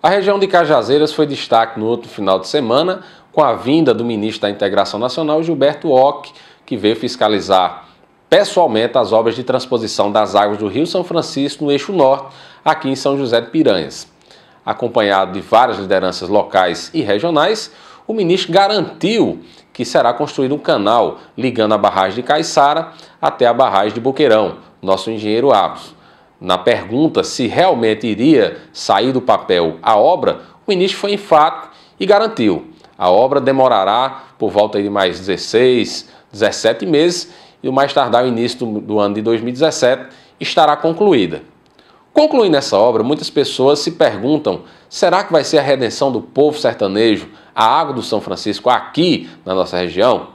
A região de Cajazeiras foi destaque no outro final de semana, com a vinda do ministro da Integração Nacional, Gilberto Ock, que veio fiscalizar pessoalmente as obras de transposição das águas do Rio São Francisco no Eixo Norte, aqui em São José de Piranhas. Acompanhado de várias lideranças locais e regionais, o ministro garantiu que será construído um canal ligando a barragem de Caiçara até a barragem de Boqueirão, nosso engenheiro Abos na pergunta se realmente iria sair do papel a obra, o ministro foi enfático e garantiu. A obra demorará por volta de mais 16, 17 meses e o mais tardar o início do, do ano de 2017 estará concluída. Concluindo essa obra, muitas pessoas se perguntam: será que vai ser a redenção do povo sertanejo, a água do São Francisco, aqui na nossa região?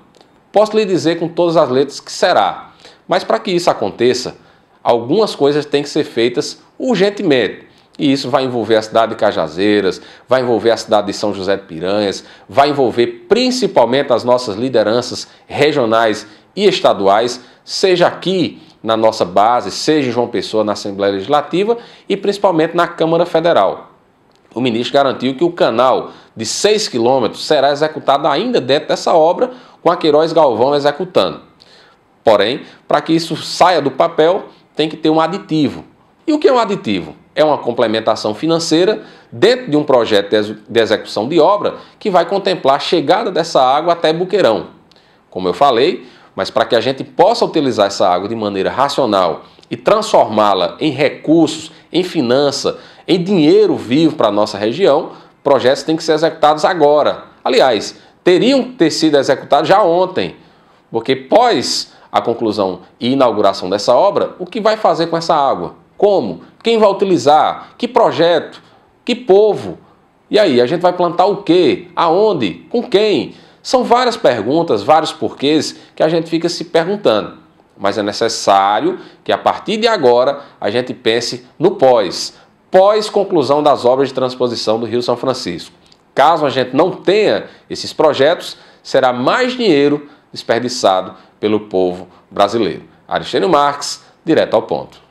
Posso lhe dizer com todas as letras que será, mas para que isso aconteça, algumas coisas têm que ser feitas urgentemente. E isso vai envolver a cidade de Cajazeiras, vai envolver a cidade de São José de Piranhas, vai envolver principalmente as nossas lideranças regionais e estaduais, seja aqui na nossa base, seja em João Pessoa, na Assembleia Legislativa e principalmente na Câmara Federal. O ministro garantiu que o canal de 6 quilômetros será executado ainda dentro dessa obra, com a Queiroz Galvão executando. Porém, para que isso saia do papel, tem que ter um aditivo. E o que é um aditivo? É uma complementação financeira dentro de um projeto de execução de obra que vai contemplar a chegada dessa água até Buqueirão. Como eu falei, mas para que a gente possa utilizar essa água de maneira racional e transformá-la em recursos, em finança, em dinheiro vivo para a nossa região, projetos têm que ser executados agora. Aliás, teriam que ter sido executados já ontem, porque pós a conclusão e inauguração dessa obra, o que vai fazer com essa água? Como? Quem vai utilizar? Que projeto? Que povo? E aí, a gente vai plantar o quê? Aonde? Com quem? São várias perguntas, vários porquês que a gente fica se perguntando. Mas é necessário que a partir de agora a gente pense no pós, pós-conclusão das obras de transposição do Rio São Francisco. Caso a gente não tenha esses projetos, será mais dinheiro desperdiçado pelo povo brasileiro. Aristênio Marques, direto ao ponto.